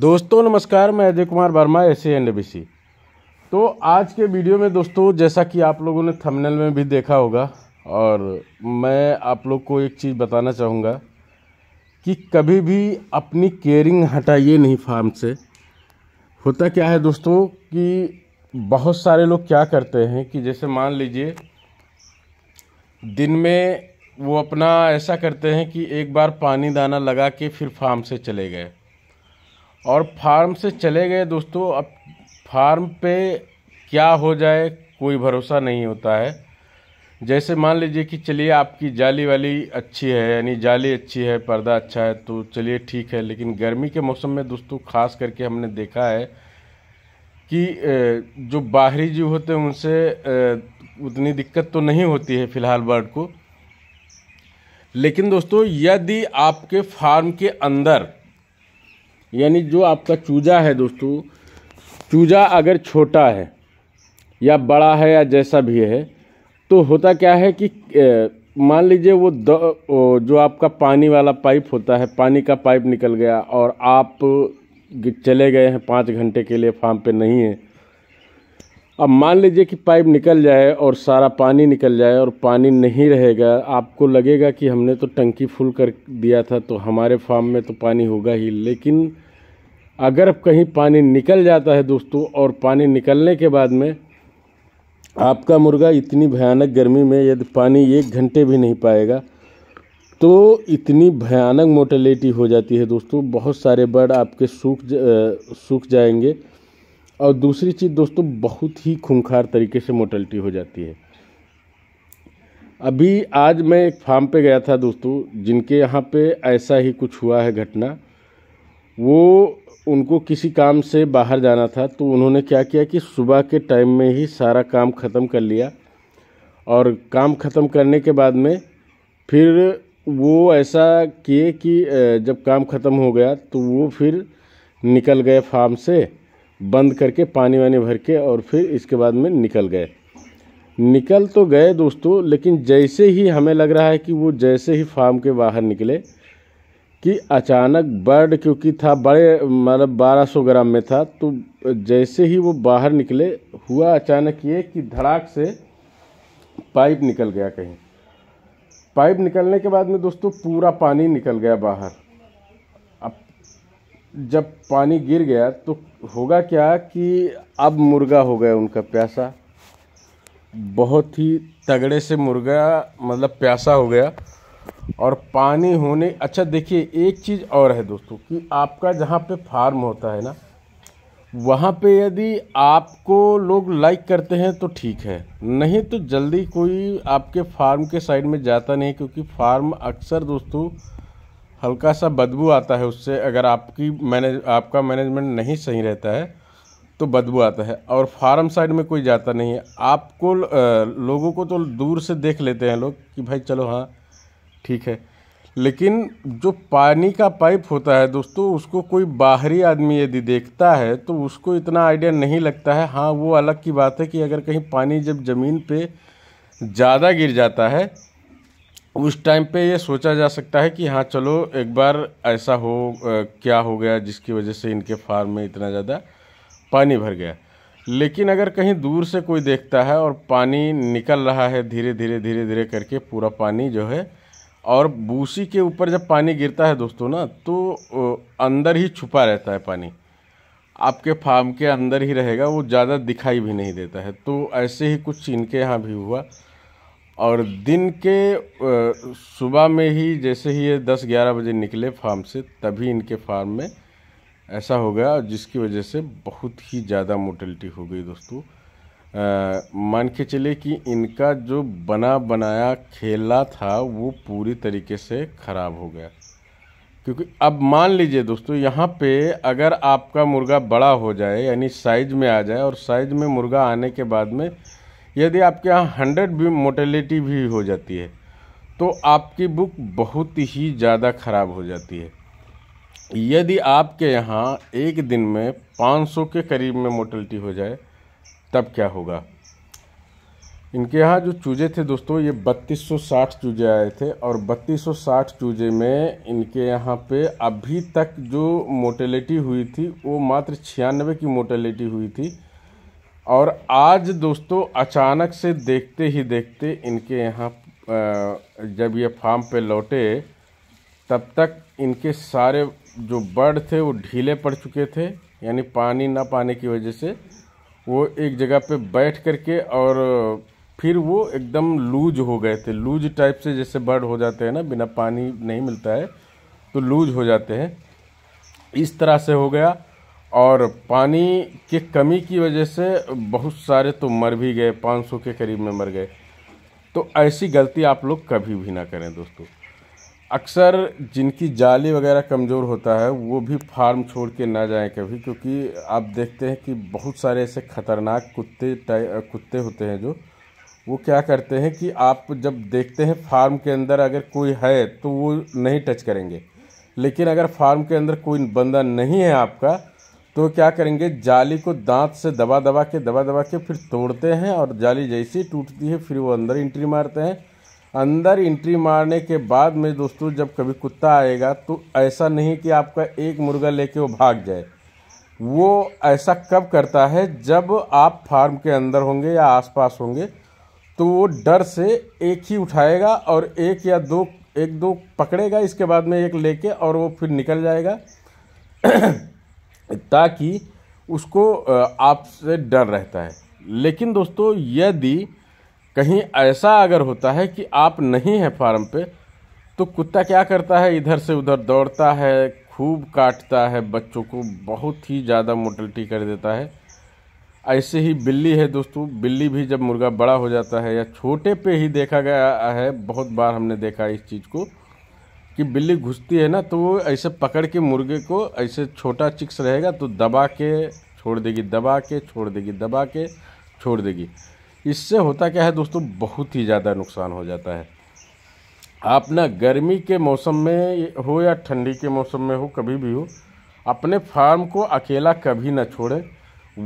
दोस्तों नमस्कार मैं Ajay Kumar Verma S and B तो आज के वीडियो में दोस्तों जैसा कि आप लोगों ने थंबनेल में भी देखा होगा और मैं आप लोग को एक चीज़ बताना चाहूँगा कि कभी भी अपनी केयरिंग हटाइए नहीं फार्म से होता क्या है दोस्तों कि बहुत सारे लोग क्या करते हैं कि जैसे मान लीजिए दिन में वो अपना ऐसा करते हैं कि एक बार पानी दाना लगा के फिर फार्म से चले गए और फार्म से चले गए दोस्तों अब फार्म पे क्या हो जाए कोई भरोसा नहीं होता है जैसे मान लीजिए कि चलिए आपकी जाली वाली अच्छी है यानी जाली अच्छी है पर्दा अच्छा है तो चलिए ठीक है लेकिन गर्मी के मौसम में दोस्तों खास करके हमने देखा है कि जो बाहरी जीव होते हैं उनसे उतनी दिक्कत तो नहीं होती है फिलहाल बर्ड को लेकिन दोस्तों यदि आपके फार्म के अंदर यानी जो आपका चूजा है दोस्तों चूजा अगर छोटा है या बड़ा है या जैसा भी है तो होता क्या है कि मान लीजिए वो जो आपका पानी वाला पाइप होता है पानी का पाइप निकल गया और आप चले गए हैं पाँच घंटे के लिए फार्म पे नहीं है अब मान लीजिए कि पाइप निकल जाए और सारा पानी निकल जाए और पानी नहीं रहेगा आपको लगेगा कि हमने तो टंकी फुल कर दिया था तो हमारे फार्म में तो पानी होगा ही लेकिन अगर कहीं पानी निकल जाता है दोस्तों और पानी निकलने के बाद में आपका मुर्गा इतनी भयानक गर्मी में यदि पानी एक घंटे भी नहीं पाएगा तो इतनी भयानक मोटेलिटी हो जाती है दोस्तों बहुत सारे बर्ड आपके सूख जा, सूख जाएंगे और दूसरी चीज़ दोस्तों बहुत ही खूंखार तरीके से मोटलिटी हो जाती है अभी आज मैं एक फार्म पे गया था दोस्तों जिनके यहाँ पे ऐसा ही कुछ हुआ है घटना वो उनको किसी काम से बाहर जाना था तो उन्होंने क्या किया कि सुबह के टाइम में ही सारा काम ख़त्म कर लिया और काम ख़त्म करने के बाद में फिर वो ऐसा किए कि जब काम ख़त्म हो गया तो वो फिर निकल गए फार्म से बंद करके पानी वानी भर के और फिर इसके बाद में निकल गए निकल तो गए दोस्तों लेकिन जैसे ही हमें लग रहा है कि वो जैसे ही फार्म के बाहर निकले कि अचानक बर्ड क्योंकि था बड़े मतलब 1200 ग्राम में था तो जैसे ही वो बाहर निकले हुआ अचानक ये कि धड़ाक से पाइप निकल गया कहीं पाइप निकलने के बाद में दोस्तों पूरा पानी निकल गया बाहर जब पानी गिर गया तो होगा क्या कि अब मुर्गा हो गया उनका प्यासा बहुत ही तगड़े से मुर्गा मतलब प्यासा हो गया और पानी होने अच्छा देखिए एक चीज़ और है दोस्तों कि आपका जहाँ पे फार्म होता है ना वहाँ पे यदि आपको लोग लाइक करते हैं तो ठीक है नहीं तो जल्दी कोई आपके फार्म के साइड में जाता नहीं क्योंकि फार्म अक्सर दोस्तों हल्का सा बदबू आता है उससे अगर आपकी मैनेज आपका मैनेजमेंट नहीं सही रहता है तो बदबू आता है और फार्म साइड में कोई जाता नहीं है आपको लोगों को तो दूर से देख लेते हैं लोग कि भाई चलो हाँ ठीक है लेकिन जो पानी का पाइप होता है दोस्तों उसको कोई बाहरी आदमी यदि देखता है तो उसको इतना आइडिया नहीं लगता है हाँ वो अलग की बात है कि अगर कहीं पानी जब ज़मीन पे ज़्यादा गिर जाता है उस टाइम पे ये सोचा जा सकता है कि हाँ चलो एक बार ऐसा हो आ, क्या हो गया जिसकी वजह से इनके फार्म में इतना ज़्यादा पानी भर गया लेकिन अगर कहीं दूर से कोई देखता है और पानी निकल रहा है धीरे धीरे धीरे धीरे करके पूरा पानी जो है और बूसी के ऊपर जब पानी गिरता है दोस्तों ना तो अंदर ही छुपा रहता है पानी आपके फार्म के अंदर ही रहेगा वो ज़्यादा दिखाई भी नहीं देता है तो ऐसे ही कुछ इनके यहाँ भी हुआ और दिन के सुबह में ही जैसे ही ये दस ग्यारह बजे निकले फार्म से तभी इनके फार्म में ऐसा हो गया जिसकी वजह से बहुत ही ज़्यादा मोटलिटी हो गई दोस्तों मान के चले कि इनका जो बना बनाया खेला था वो पूरी तरीके से ख़राब हो गया क्योंकि अब मान लीजिए दोस्तों यहाँ पे अगर आपका मुर्गा बड़ा हो जाए यानी साइज में आ जाए और साइज में मुर्गा आने के बाद में यदि आपके यहाँ हंड्रेड भी मोटेलिटी भी हो जाती है तो आपकी बुक बहुत ही ज़्यादा ख़राब हो जाती है यदि आपके यहाँ एक दिन में 500 के करीब में मोटेलिटी हो जाए तब क्या होगा इनके यहाँ जो चूजे थे दोस्तों ये 3260 चूजे आए थे और 3260 चूजे में इनके यहाँ पे अभी तक जो मोटेलिटी हुई थी वो मात्र छियानवे की मोटेलिटी हुई थी और आज दोस्तों अचानक से देखते ही देखते इनके यहाँ जब ये फार्म पे लौटे तब तक इनके सारे जो बर्ड थे वो ढीले पड़ चुके थे यानी पानी ना पाने की वजह से वो एक जगह पे बैठ करके और फिर वो एकदम लूज हो गए थे लूज टाइप से जैसे बर्ड हो जाते हैं ना बिना पानी नहीं मिलता है तो लूज हो जाते हैं इस तरह से हो गया और पानी की कमी की वजह से बहुत सारे तो मर भी गए 500 के करीब में मर गए तो ऐसी गलती आप लोग कभी भी ना करें दोस्तों अक्सर जिनकी जाली वगैरह कमज़ोर होता है वो भी फार्म छोड़ के ना जाएं कभी क्योंकि आप देखते हैं कि बहुत सारे ऐसे खतरनाक कुत्ते कुत्ते होते हैं जो वो क्या करते हैं कि आप जब देखते हैं फार्म के अंदर अगर कोई है तो वो नहीं टच करेंगे लेकिन अगर फार्म के अंदर कोई बंदा नहीं है आपका तो क्या करेंगे जाली को दांत से दबा दबा के दबा दबा के फिर तोड़ते हैं और जाली जैसी टूटती है फिर वो अंदर एंट्री मारते हैं अंदर एंट्री मारने के बाद में दोस्तों जब कभी कुत्ता आएगा तो ऐसा नहीं कि आपका एक मुर्गा लेके वो भाग जाए वो ऐसा कब करता है जब आप फार्म के अंदर होंगे या आसपास होंगे तो वो डर से एक ही उठाएगा और एक या दो एक दो पकड़ेगा इसके बाद में एक लेके और वो फिर निकल जाएगा ताकि उसको आपसे डर रहता है लेकिन दोस्तों यदि कहीं ऐसा अगर होता है कि आप नहीं हैं फार्म पे तो कुत्ता क्या करता है इधर से उधर दौड़ता है खूब काटता है बच्चों को बहुत ही ज़्यादा मोटलिटी कर देता है ऐसे ही बिल्ली है दोस्तों बिल्ली भी जब मुर्गा बड़ा हो जाता है या छोटे पे ही देखा गया है बहुत बार हमने देखा इस चीज़ को कि बिल्ली घुसती है ना तो वो ऐसे पकड़ के मुर्गे को ऐसे छोटा चिक्स रहेगा तो दबा के छोड़ देगी दबा के छोड़ देगी दबा के छोड़ देगी इससे होता क्या है दोस्तों बहुत ही ज़्यादा नुकसान हो जाता है आप ना गर्मी के मौसम में हो या ठंडी के मौसम में हो कभी भी हो अपने फार्म को अकेला कभी ना छोड़ें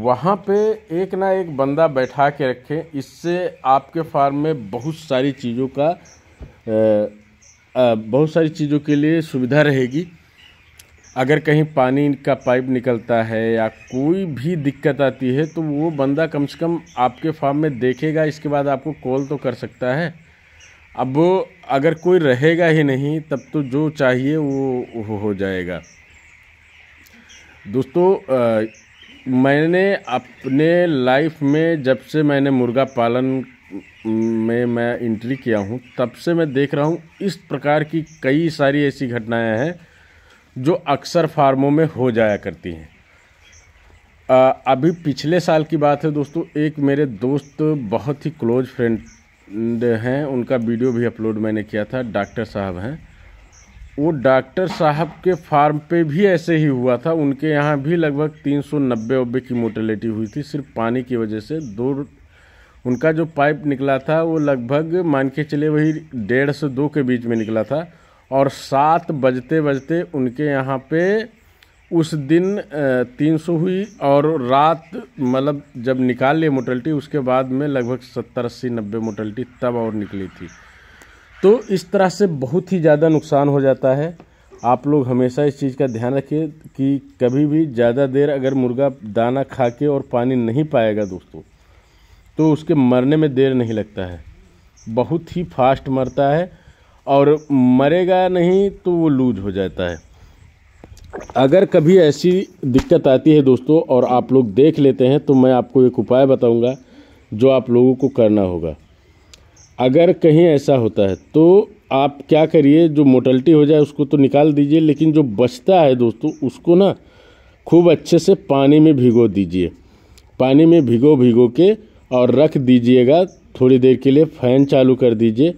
वहाँ पे एक ना एक बंदा बैठा के रखें इससे आपके फार्म में बहुत सारी चीज़ों का बहुत सारी चीज़ों के लिए सुविधा रहेगी अगर कहीं पानी का पाइप निकलता है या कोई भी दिक्कत आती है तो वो बंदा कम से कम आपके फार्म में देखेगा इसके बाद आपको कॉल तो कर सकता है अब वो अगर कोई रहेगा ही नहीं तब तो जो चाहिए वो हो जाएगा दोस्तों मैंने अपने लाइफ में जब से मैंने मुर्गा पालन में मैं इंट्री किया हूँ तब से मैं देख रहा हूँ इस प्रकार की कई सारी ऐसी घटनाएं हैं जो अक्सर फार्मों में हो जाया करती हैं अभी पिछले साल की बात है दोस्तों एक मेरे दोस्त बहुत ही क्लोज फ्रेंड हैं उनका वीडियो भी अपलोड मैंने किया था डॉक्टर साहब हैं वो डॉक्टर साहब के फार्म पे भी ऐसे ही हुआ था उनके यहाँ भी लगभग तीन सौ नब्बे की मोटेलिटी हुई थी सिर्फ पानी की वजह से दो उनका जो पाइप निकला था वो लगभग मान के चले वही डेढ़ से दो के बीच में निकला था और सात बजते बजते उनके यहाँ पे उस दिन तीन सौ हुई और रात मतलब जब निकाल लिए मोटलिटी उसके बाद में लगभग सत्तर अस्सी नब्बे मोटलिटी तब और निकली थी तो इस तरह से बहुत ही ज़्यादा नुकसान हो जाता है आप लोग हमेशा इस चीज़ का ध्यान रखिए कि कभी भी ज़्यादा देर अगर मुर्गा दाना खा के और पानी नहीं पाएगा दोस्तों तो उसके मरने में देर नहीं लगता है बहुत ही फास्ट मरता है और मरेगा नहीं तो वो लूज हो जाता है अगर कभी ऐसी दिक्कत आती है दोस्तों और आप लोग देख लेते हैं तो मैं आपको एक उपाय बताऊंगा जो आप लोगों को करना होगा अगर कहीं ऐसा होता है तो आप क्या करिए जो मोटलिटी हो जाए उसको तो निकाल दीजिए लेकिन जो बचता है दोस्तों उसको ना खूब अच्छे से पानी में भिगो दीजिए पानी में भिगो भिगो के और रख दीजिएगा थोड़ी देर के लिए फ़ैन चालू कर दीजिए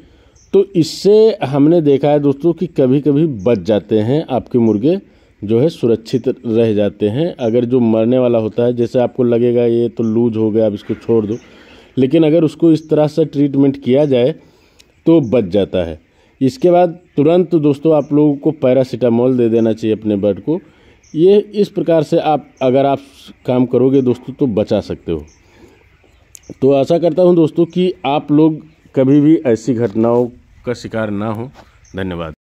तो इससे हमने देखा है दोस्तों कि कभी कभी बच जाते हैं आपके मुर्गे जो है सुरक्षित रह जाते हैं अगर जो मरने वाला होता है जैसे आपको लगेगा ये तो लूज हो गया अब इसको छोड़ दो लेकिन अगर उसको इस तरह से ट्रीटमेंट किया जाए तो बच जाता है इसके बाद तुरंत दोस्तों आप लोगों को पैरासीटामोल दे देना चाहिए अपने बर्ड को ये इस प्रकार से आप अगर आप काम करोगे दोस्तों तो बचा सकते हो तो आशा करता हूँ दोस्तों कि आप लोग कभी भी ऐसी घटनाओं का शिकार ना हो धन्यवाद